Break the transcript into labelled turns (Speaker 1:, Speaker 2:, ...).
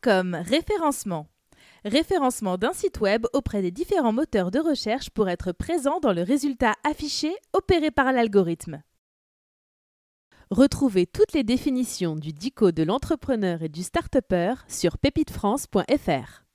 Speaker 1: comme référencement. Référencement d'un site web auprès des différents moteurs de recherche pour être présent dans le résultat affiché opéré par l'algorithme. Retrouvez toutes les définitions du dico de l'entrepreneur et du start sur pépitefrance.fr.